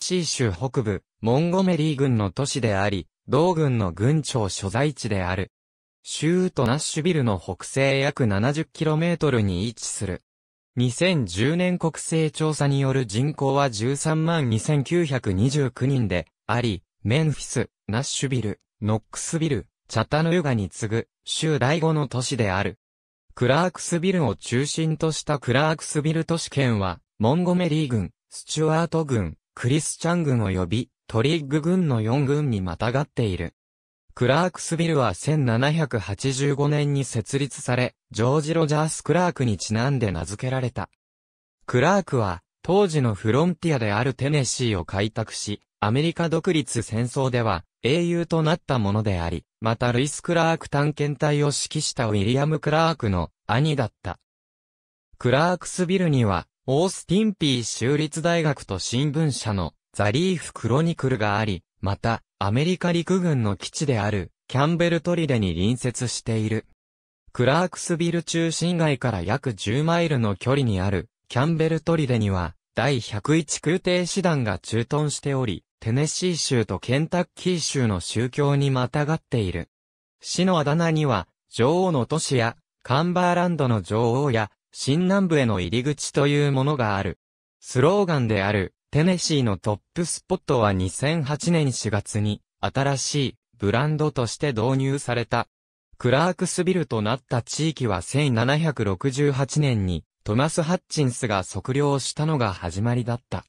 シー州北部、モンゴメリー郡の都市であり、同郡の郡庁所在地である。州都ナッシュビルの北西約 70km に位置する。2010年国勢調査による人口は13万2929人で、あり、メンフィス、ナッシュビル、ノックスビル、チャタヌーガに次ぐ、州第5の都市である。クラークスビルを中心としたクラークスビル都市圏は、モンゴメリー郡、スチュアート郡、クリスチャン軍及びトリッグ軍の4軍にまたがっている。クラークスビルは1785年に設立され、ジョージ・ロジャース・クラークにちなんで名付けられた。クラークは、当時のフロンティアであるテネシーを開拓し、アメリカ独立戦争では英雄となったものであり、またルイス・クラーク探検隊を指揮したウィリアム・クラークの兄だった。クラークスビルにはオースティン・ピー州立大学と新聞社のザリーフ・クロニクルがあり、また、アメリカ陸軍の基地である、キャンベルトリデに隣接している。クラークスビル中心街から約10マイルの距離にある、キャンベルトリデには、第101空挺師団が駐屯しており、テネシー州とケンタッキー州の宗教にまたがっている。市のあだ名には、女王の都市や、カンバーランドの女王や、新南部への入り口というものがある。スローガンである、テネシーのトップスポットは2008年4月に、新しい、ブランドとして導入された。クラークスビルとなった地域は1768年に、トマス・ハッチンスが測量したのが始まりだった。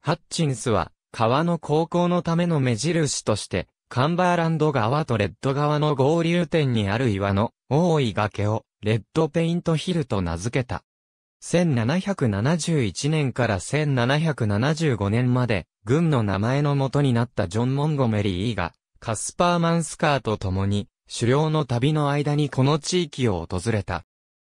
ハッチンスは、川の高校のための目印として、カンバーランド川とレッド川の合流点にある岩の多い崖をレッドペイントヒルと名付けた。1771年から1775年まで、軍の名前の元になったジョン・モンゴメリー、が、カスパー・マンスカーと共に、狩猟の旅の間にこの地域を訪れた。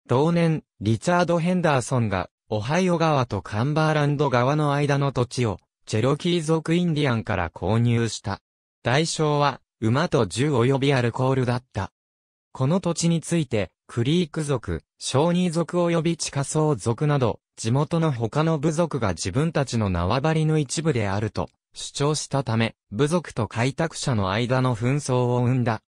同年、リチャード・ヘンダーソンが、オハイオ川とカンバーランド川の間の土地を、チェロキー族インディアンから購入した。代償は、馬と銃及びアルコールだった。この土地について、クリーク族、小児族及び地下層族など、地元の他の部族が自分たちの縄張りの一部であると主張したため、部族と開拓者の間の紛争を生んだ。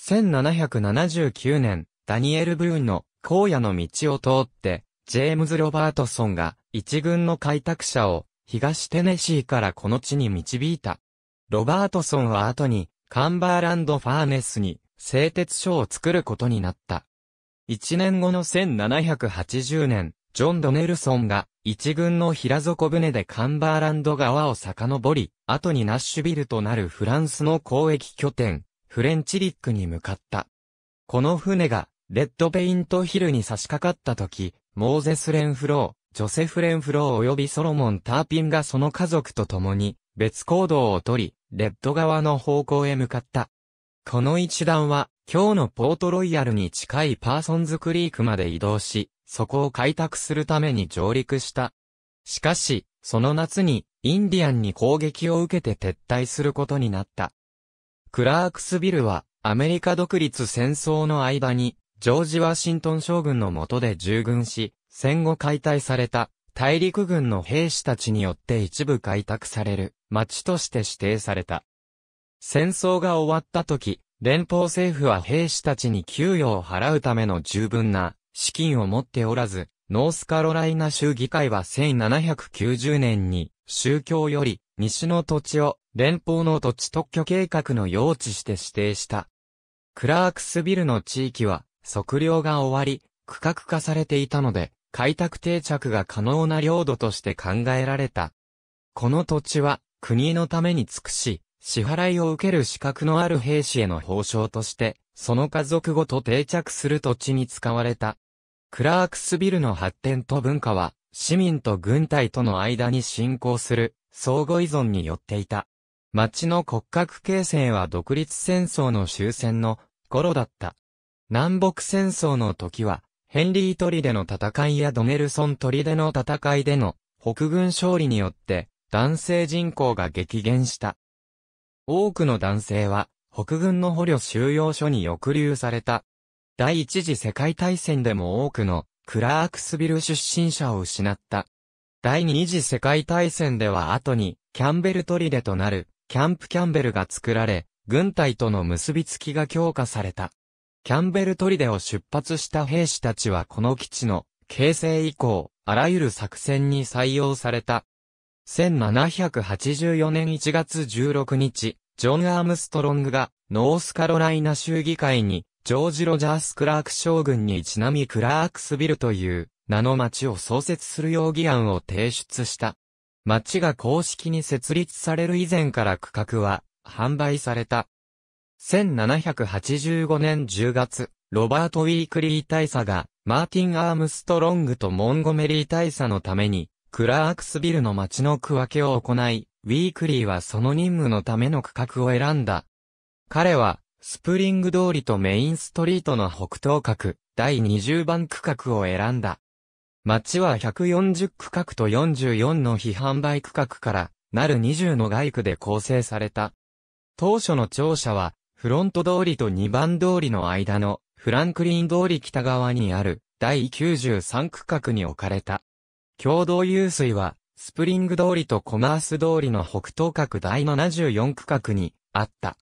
1779年、ダニエル・ブーンの荒野の道を通って、ジェームズ・ロバートソンが一軍の開拓者を東テネシーからこの地に導いた。ロバートソンは後にカンバーランド・ファーネスに製鉄所を作ることになった。1年後の1780年、ジョン・ドネルソンが一軍の平底船でカンバーランド川を遡り、後にナッシュビルとなるフランスの交易拠点、フレンチリックに向かった。この船が、レッドペイントヒルに差し掛かった時、モーゼス・レンフロー、ジョセフ・レンフロー及びソロモン・ターピンがその家族と共に、別行動をとり、レッド側の方向へ向かった。この一団は、今日のポートロイヤルに近いパーソンズクリークまで移動し、そこを開拓するために上陸した。しかし、その夏に、インディアンに攻撃を受けて撤退することになった。クラークスビルは、アメリカ独立戦争の間に、ジョージ・ワシントン将軍の下で従軍し、戦後解体された、大陸軍の兵士たちによって一部開拓される、町として指定された。戦争が終わった時、連邦政府は兵士たちに給与を払うための十分な資金を持っておらず、ノースカロライナ州議会は1790年に宗教より西の土地を連邦の土地特許計画の用地して指定した。クラークスビルの地域は測量が終わり、区画化されていたので、開拓定着が可能な領土として考えられた。この土地は国のために尽くし、支払いを受ける資格のある兵士への報奨として、その家族ごと定着する土地に使われた。クラークスビルの発展と文化は、市民と軍隊との間に進行する、相互依存によっていた。町の骨格形成は独立戦争の終戦の頃だった。南北戦争の時は、ヘンリー砦の戦いやドネルソン砦の戦いでの北軍勝利によって男性人口が激減した。多くの男性は、北軍の捕虜収容所に抑留された。第一次世界大戦でも多くのクラークスビル出身者を失った。第二次世界大戦では後にキャンベル砦となるキャンプキャンベルが作られ、軍隊との結びつきが強化された。キャンベル砦を出発した兵士たちはこの基地の形成以降、あらゆる作戦に採用された。1784年1月16日、ジョン・アームストロングが、ノースカロライナ州議会に、ジョージ・ロジャース・クラーク将軍にちなみクラークスビルという、名の町を創設する容疑案を提出した。町が公式に設立される以前から区画は、販売された。1785年10月、ロバート・ウィークリー大佐が、マーティン・アームストロングとモンゴメリー大佐のために、クラークスビルの町の区分けを行い、ウィークリーはその任務のための区画を選んだ。彼は、スプリング通りとメインストリートの北東角、第20番区画を選んだ。街は140区画と44の非販売区画から、なる20の外区で構成された。当初の庁舎は、フロント通りと2番通りの間の、フランクリン通り北側にある、第93区画に置かれた。共同湧水は、スプリング通りとコマース通りの北東角第74区画にあった。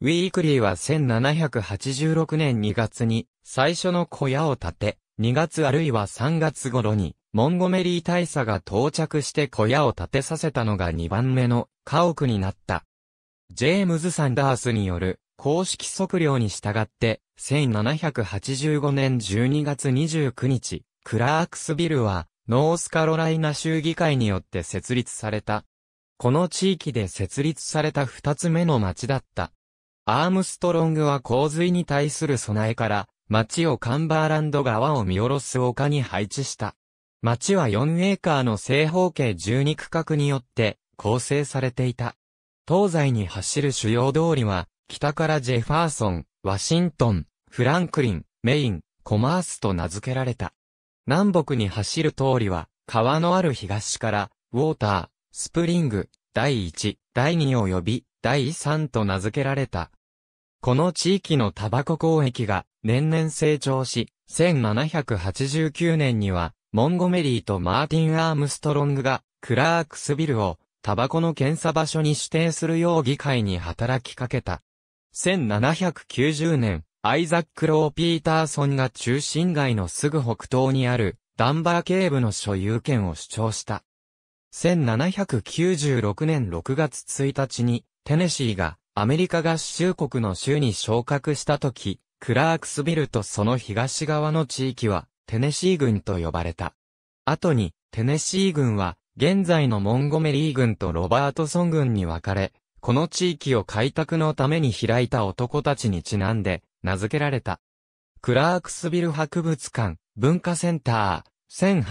ウィークリーは1786年2月に最初の小屋を建て、2月あるいは3月頃にモンゴメリー大佐が到着して小屋を建てさせたのが2番目の家屋になった。ジェームズ・サンダースによる公式測量に従って、1785年12月29日、クラークスビルはノースカロライナ州議会によって設立された。この地域で設立された二つ目の町だった。アームストロングは洪水に対する備えから、町をカンバーランド川を見下ろす丘に配置した。町は4エーカーの正方形12区画によって構成されていた。東西に走る主要通りは、北からジェファーソン、ワシントン、フランクリン、メイン、コマースと名付けられた。南北に走る通りは、川のある東から、ウォーター、スプリング、第1、第2及び、第3と名付けられた。この地域のタバコ交易が年々成長し、1789年には、モンゴメリーとマーティン・アームストロングが、クラークスビルを、タバコの検査場所に指定するよう議会に働きかけた。1790年、アイザック・ロー・ピーターソンが中心街のすぐ北東にあるダンバー警部の所有権を主張した。1796年6月1日にテネシーがアメリカ合衆国の州に昇格した時、クラークスビルとその東側の地域はテネシー軍と呼ばれた。後にテネシー軍は現在のモンゴメリー軍とロバートソン軍に分かれ、この地域を開拓のために開いた男たちにちなんで、名付けられた。クラークスビル博物館、文化センター、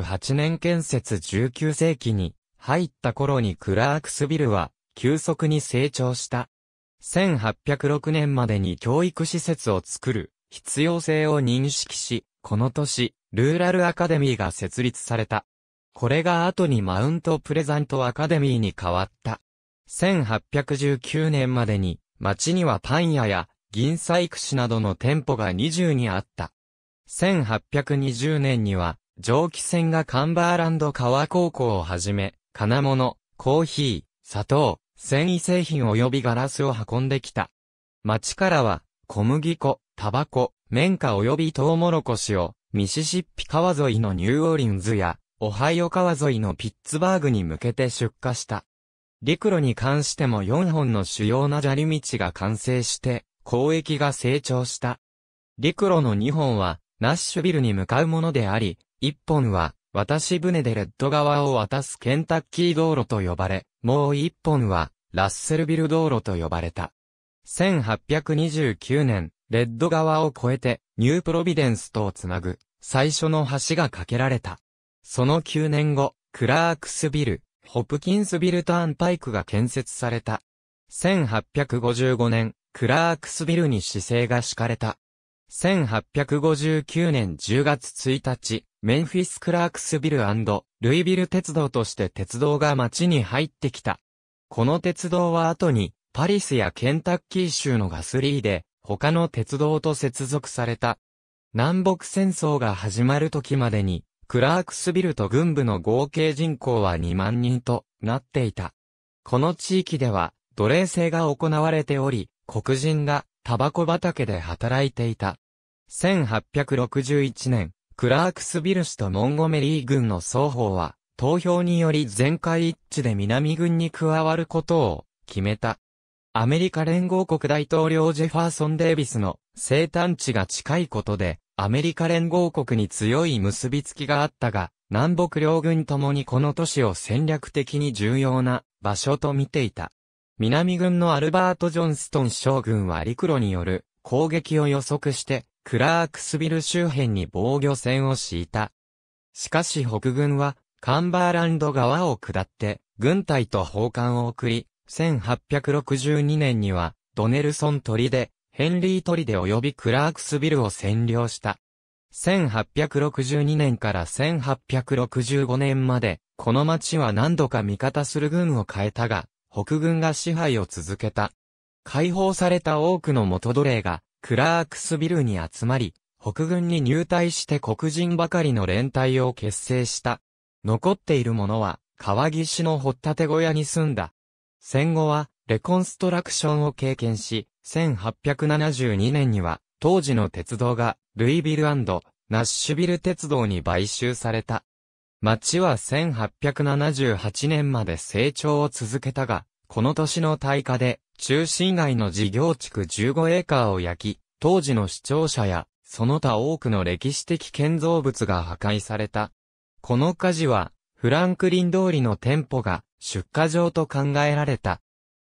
1898年建設19世紀に入った頃にクラークスビルは急速に成長した。1806年までに教育施設を作る必要性を認識し、この年、ルーラルアカデミーが設立された。これが後にマウントプレザントアカデミーに変わった。1819年までに、町にはパン屋や銀細工士などの店舗が20にあった。1820年には、蒸気船がカンバーランド川高校をはじめ、金物、コーヒー、砂糖、繊維製品及びガラスを運んできた。町からは、小麦粉、タバコ、綿花及びトウモロコシを、ミシシッピ川沿いのニューオーリンズや、オハイオ川沿いのピッツバーグに向けて出荷した。陸路に関しても4本の主要な砂利道が完成して、交易が成長した。陸路の2本は、ナッシュビルに向かうものであり、1本は、渡し船でレッド川を渡すケンタッキー道路と呼ばれ、もう1本は、ラッセルビル道路と呼ばれた。1829年、レッド川を越えて、ニュープロビデンスとをつなぐ、最初の橋が架けられた。その9年後、クラークスビル、ホプキンスビルターンパイクが建設された。1855年、クラークスビルに姿勢が敷かれた。1859年10月1日、メンフィス・クラークスビルルイビル鉄道として鉄道が街に入ってきた。この鉄道は後に、パリスやケンタッキー州のガスリーで、他の鉄道と接続された。南北戦争が始まる時までに、クラークスビルと軍部の合計人口は2万人となっていた。この地域では、奴隷制が行われており、黒人がタバコ畑で働いていた。1861年、クラークスビル氏とモンゴメリー軍の双方は、投票により全会一致で南軍に加わることを決めた。アメリカ連合国大統領ジェファーソン・デイビスの生誕地が近いことで、アメリカ連合国に強い結びつきがあったが、南北両軍ともにこの都市を戦略的に重要な場所と見ていた。南軍のアルバート・ジョンストン将軍は陸路による攻撃を予測して、クラークスビル周辺に防御線を敷いた。しかし北軍は、カンバーランド川を下って、軍隊と砲艦を送り、1862年には、ドネルソン鳥で、ヘンリー鳥で及びクラークスビルを占領した。1862年から1865年まで、この町は何度か味方する軍を変えたが、北軍が支配を続けた。解放された多くの元奴隷が、クラークスビルに集まり、北軍に入隊して黒人ばかりの連帯を結成した。残っている者は、川岸の掘立小屋に住んだ。戦後は、レコンストラクションを経験し、1872年には、当時の鉄道が、ルイビルナッシュビル鉄道に買収された。町は1878年まで成長を続けたが、この年の大火で、中心街の事業地区15エーカーを焼き、当時の視聴者や、その他多くの歴史的建造物が破壊された。この火事は、フランクリン通りの店舗が出荷場と考えられた。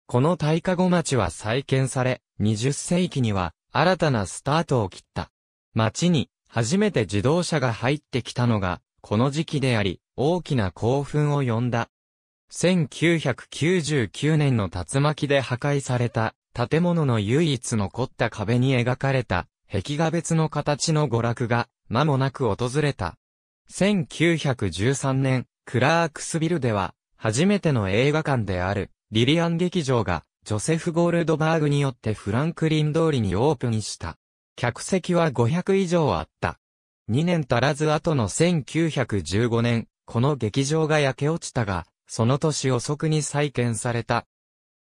この大火後町は再建され、20世紀には新たなスタートを切った。町に初めて自動車が入ってきたのがこの時期であり、大きな興奮を呼んだ。1999年の竜巻で破壊された、建物の唯一残った壁に描かれた、壁画別の形の娯楽が、間もなく訪れた。1913年、クラークスビルでは、初めての映画館である、リリアン劇場が、ジョセフ・ゴールドバーグによってフランクリン通りにオープンした。客席は500以上あった。2年足らず後の1915年、この劇場が焼け落ちたが、その年遅くに再建された。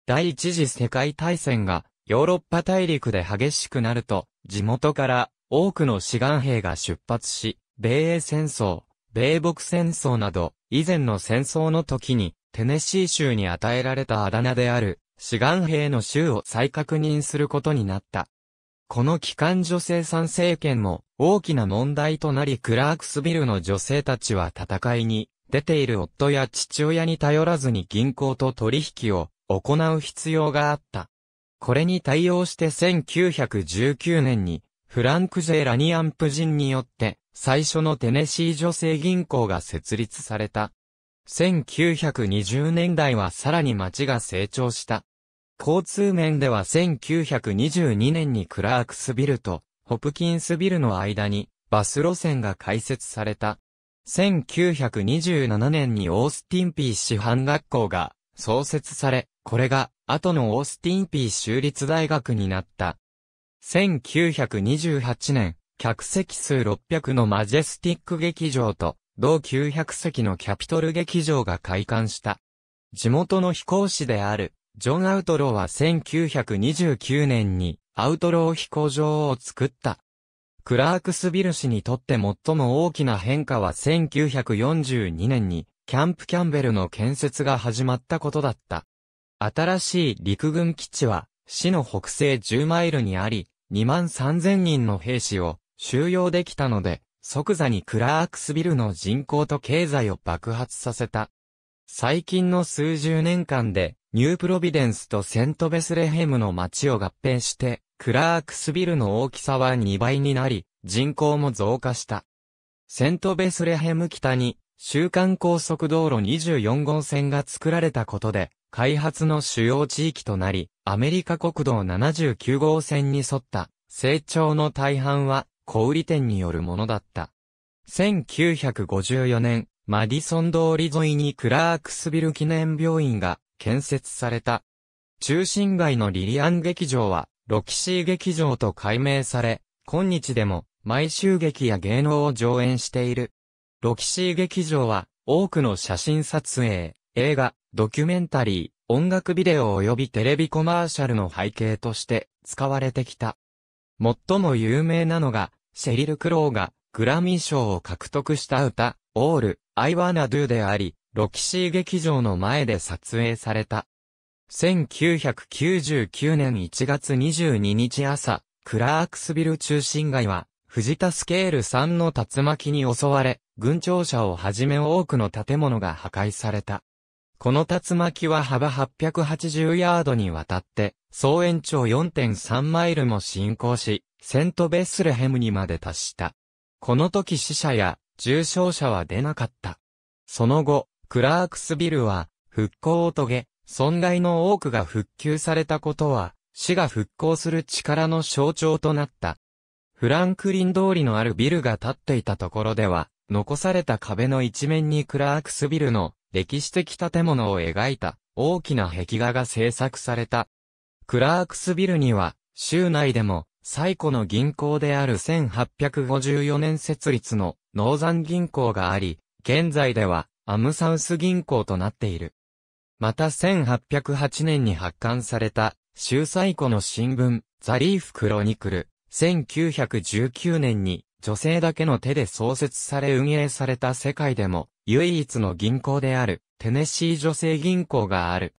第一次世界大戦がヨーロッパ大陸で激しくなると、地元から多くの志願兵が出発し、米英戦争、米北戦争など、以前の戦争の時に、テネシー州に与えられたあだ名である、志願兵の州を再確認することになった。この機関女性参政権も大きな問題となりクラークスビルの女性たちは戦いに出ている夫や父親に頼らずに銀行と取引を行う必要があった。これに対応して1919年にフランク・ジェ・ラニアンプ人によって最初のテネシー女性銀行が設立された。1920年代はさらに町が成長した。交通面では1922年にクラークスビルとホプキンスビルの間にバス路線が開設された。1927年にオースティンピー師範学校が創設され、これが後のオースティンピー州立大学になった。1928年、客席数600のマジェスティック劇場と、同900席のキャピトル劇場が開館した。地元の飛行士である、ジョン・アウトローは1929年にアウトロー飛行場を作った。クラークスビル市にとって最も大きな変化は1942年にキャンプ・キャンベルの建設が始まったことだった。新しい陸軍基地は市の北西10マイルにあり、2万3000人の兵士を収容できたので、即座にクラークスビルの人口と経済を爆発させた。最近の数十年間でニュープロビデンスとセントベスレヘムの町を合併して、クラークスビルの大きさは2倍になり、人口も増加した。セントベスレヘム北に、週間高速道路24号線が作られたことで、開発の主要地域となり、アメリカ国道79号線に沿った成長の大半は小売店によるものだった。1954年、マディソン通り沿いにクラークスビル記念病院が建設された。中心街のリリアン劇場は、ロキシー劇場と改名され、今日でも、毎週劇や芸能を上演している。ロキシー劇場は、多くの写真撮影、映画、ドキュメンタリー、音楽ビデオ及びテレビコマーシャルの背景として使われてきた。最も有名なのが、シェリル・クローがグラミー賞を獲得した歌、オール、アイワナドゥであり、ロキシー劇場の前で撮影された。1999年1月22日朝、クラークスビル中心街は、藤田スケールさんの竜巻に襲われ、軍庁舎をはじめ多くの建物が破壊された。この竜巻は幅880ヤードにわたって、総延長4.3マイルも進行し、セントベスレヘムにまで達した。この時死者や重傷者は出なかった。その後、クラークスビルは、復興を遂げ、損害の多くが復旧されたことは、市が復興する力の象徴となった。フランクリン通りのあるビルが建っていたところでは、残された壁の一面にクラークスビルの歴史的建物を描いた大きな壁画が制作された。クラークスビルには、州内でも最古の銀行である1854年設立のノーザン銀行があり、現在ではアムサウス銀行となっている。また1808年に発刊された、秀才湖の新聞、ザリーフクロニクル、1919年に、女性だけの手で創設され運営された世界でも、唯一の銀行である、テネシー女性銀行がある。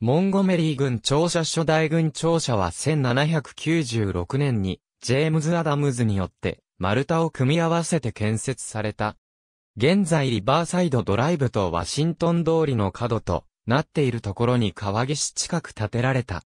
モンゴメリー軍庁舎初代軍庁舎は1796年に、ジェームズ・アダムズによって、丸太を組み合わせて建設された、現在リバーサイドドライブとワシントン通りの角となっているところに川岸近く建てられた。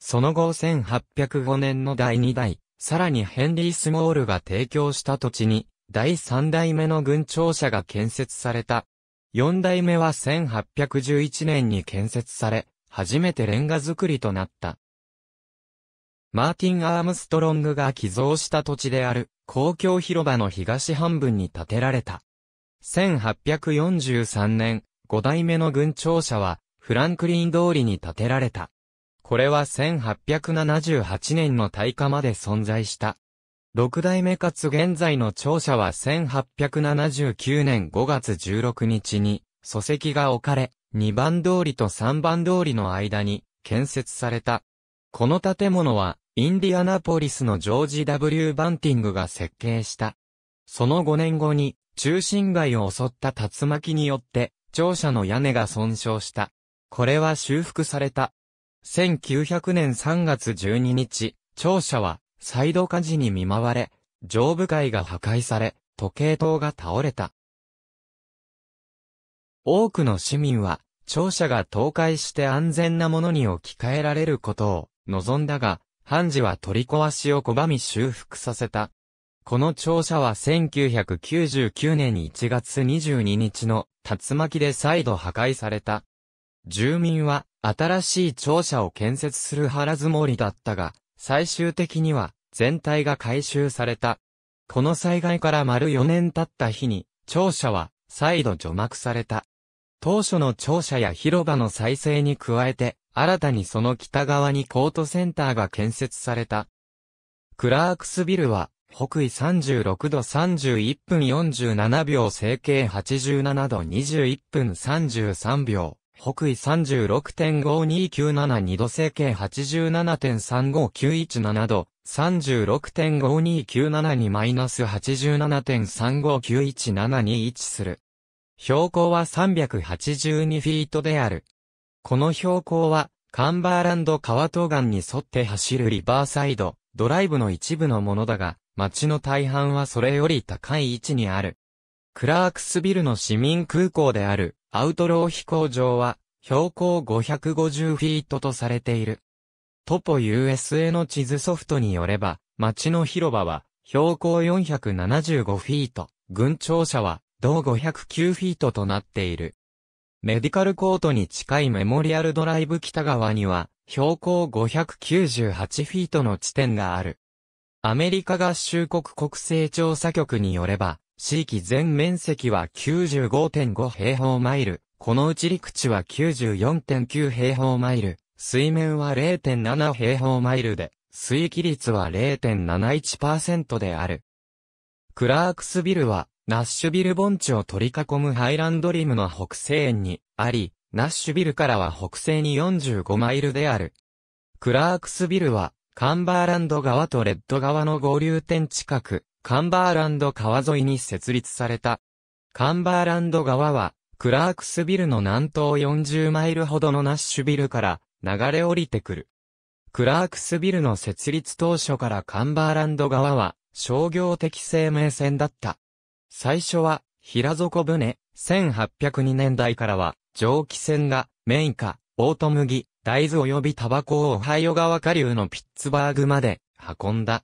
その後1805年の第2代、さらにヘンリー・スモールが提供した土地に、第3代目の軍庁舎が建設された。4代目は1811年に建設され、初めてレンガ造りとなった。マーティン・アームストロングが寄贈した土地である、公共広場の東半分に建てられた。1843年、5代目の軍庁舎は、フランクリン通りに建てられた。これは1878年の大火まで存在した。六代目かつ現在の庁舎は1879年5月16日に、礎石が置かれ、2番通りと3番通りの間に建設された。この建物は、インディアナポリスのジョージ・ W・ バンティングが設計した。その5年後に、中心街を襲った竜巻によって、庁舎の屋根が損傷した。これは修復された。1900年3月12日、庁舎は、サイド火事に見舞われ、上部街が破壊され、時計塔が倒れた。多くの市民は、庁舎が倒壊して安全なものに置き換えられることを望んだが、判事は取り壊しを拒み修復させた。この庁舎は1999年1月22日の竜巻で再度破壊された。住民は新しい庁舎を建設する腹積もりだったが、最終的には全体が回収された。この災害から丸4年経った日に、庁舎は再度除幕された。当初の庁舎や広場の再生に加えて、新たにその北側にコートセンターが建設された。クラークスビルは北緯36度31分47秒、西形87度21分33秒、北緯36.52972度、西形87.35917度、36.5297に87.35917に位置する。標高は382フィートである。この標高は、カンバーランド川東岸に沿って走るリバーサイド、ドライブの一部のものだが、街の大半はそれより高い位置にある。クラークスビルの市民空港であるアウトロー飛行場は標高550フィートとされている。トポ USA の地図ソフトによれば、街の広場は標高475フィート、軍庁舎は同509フィートとなっている。メディカルコートに近いメモリアルドライブ北側には標高598フィートの地点がある。アメリカ合衆国国勢調査局によれば、地域全面積は95.5平方マイル、このうち陸地は94.9平方マイル、水面は0.7平方マイルで、水域率は0.71%である。クラークスビルは、ナッシュビル盆地を取り囲むハイランドリムの北西園にあり、ナッシュビルからは北西に45マイルである。クラークスビルは、カンバーランド川とレッド川の合流点近く、カンバーランド川沿いに設立された。カンバーランド川は、クラークスビルの南東40マイルほどのナッシュビルから流れ降りてくる。クラークスビルの設立当初からカンバーランド川は商業的生命線だった。最初は平底船、1802年代からは蒸気船がメイカ、オート麦、大豆及びタバコをオハイオ川下流のピッツバーグまで運んだ。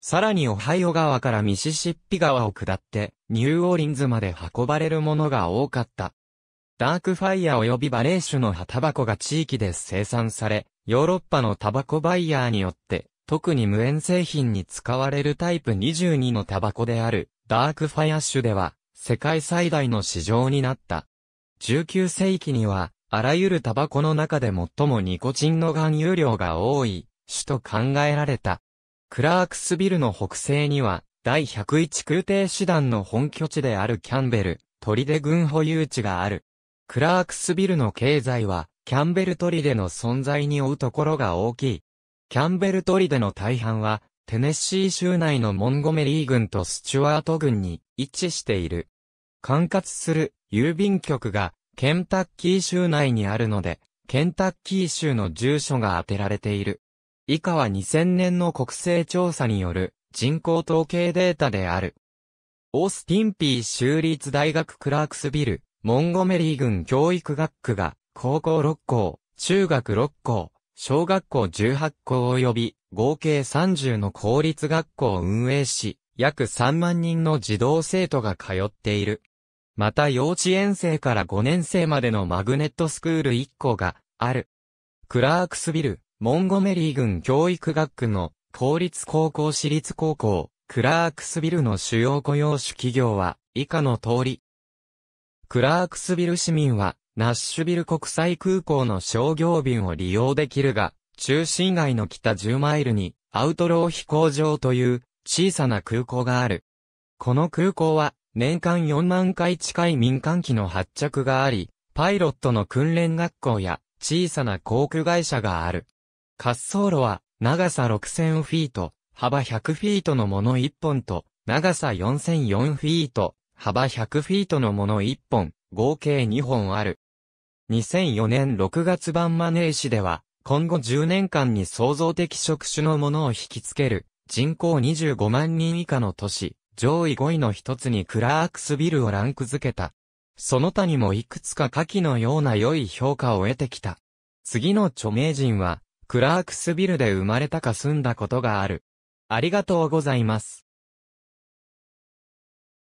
さらにオハイオ川からミシシッピ川を下って、ニューオーリンズまで運ばれるものが多かった。ダークファイヤー及びバレー種の葉タバコが地域で生産され、ヨーロッパのタバコバイヤーによって、特に無塩製品に使われるタイプ22のタバコである、ダークファイア種では、世界最大の市場になった。19世紀には、あらゆるタバコの中で最もニコチンの含有量が多い、種と考えられた。クラークスビルの北西には、第101空挺師団の本拠地であるキャンベル、砦軍保有地がある。クラークスビルの経済は、キャンベル砦の存在に追うところが大きい。キャンベル砦の大半は、テネッシー州内のモンゴメリー軍とスチュワート軍に位置している。管轄する郵便局がケンタッキー州内にあるので、ケンタッキー州の住所が当てられている。以下は2000年の国勢調査による人口統計データである。オースティンピー州立大学クラークスビル、モンゴメリー郡教育学区が、高校6校、中学6校、小学校18校及び、合計30の公立学校を運営し、約3万人の児童生徒が通っている。また幼稚園生から5年生までのマグネットスクール1校がある。クラークスビル、モンゴメリー郡教育学区の公立高校私立高校、クラークスビルの主要雇用主企業は以下の通り。クラークスビル市民はナッシュビル国際空港の商業便を利用できるが、中心街の北10マイルにアウトロー飛行場という小さな空港がある。この空港は年間4万回近い民間機の発着があり、パイロットの訓練学校や小さな航空会社がある。滑走路は長さ6000フィート、幅100フィートのもの1本と、長さ4004フィート、幅100フィートのもの1本、合計2本ある。2004年6月版マネー市では、今後10年間に創造的職種のものを引き付ける、人口25万人以下の都市、上位5位の一つにクラークスビルをランク付けた。その他にもいくつか下記のような良い評価を得てきた。次の著名人は、クラークスビルで生まれたか住んだことがある。ありがとうございます。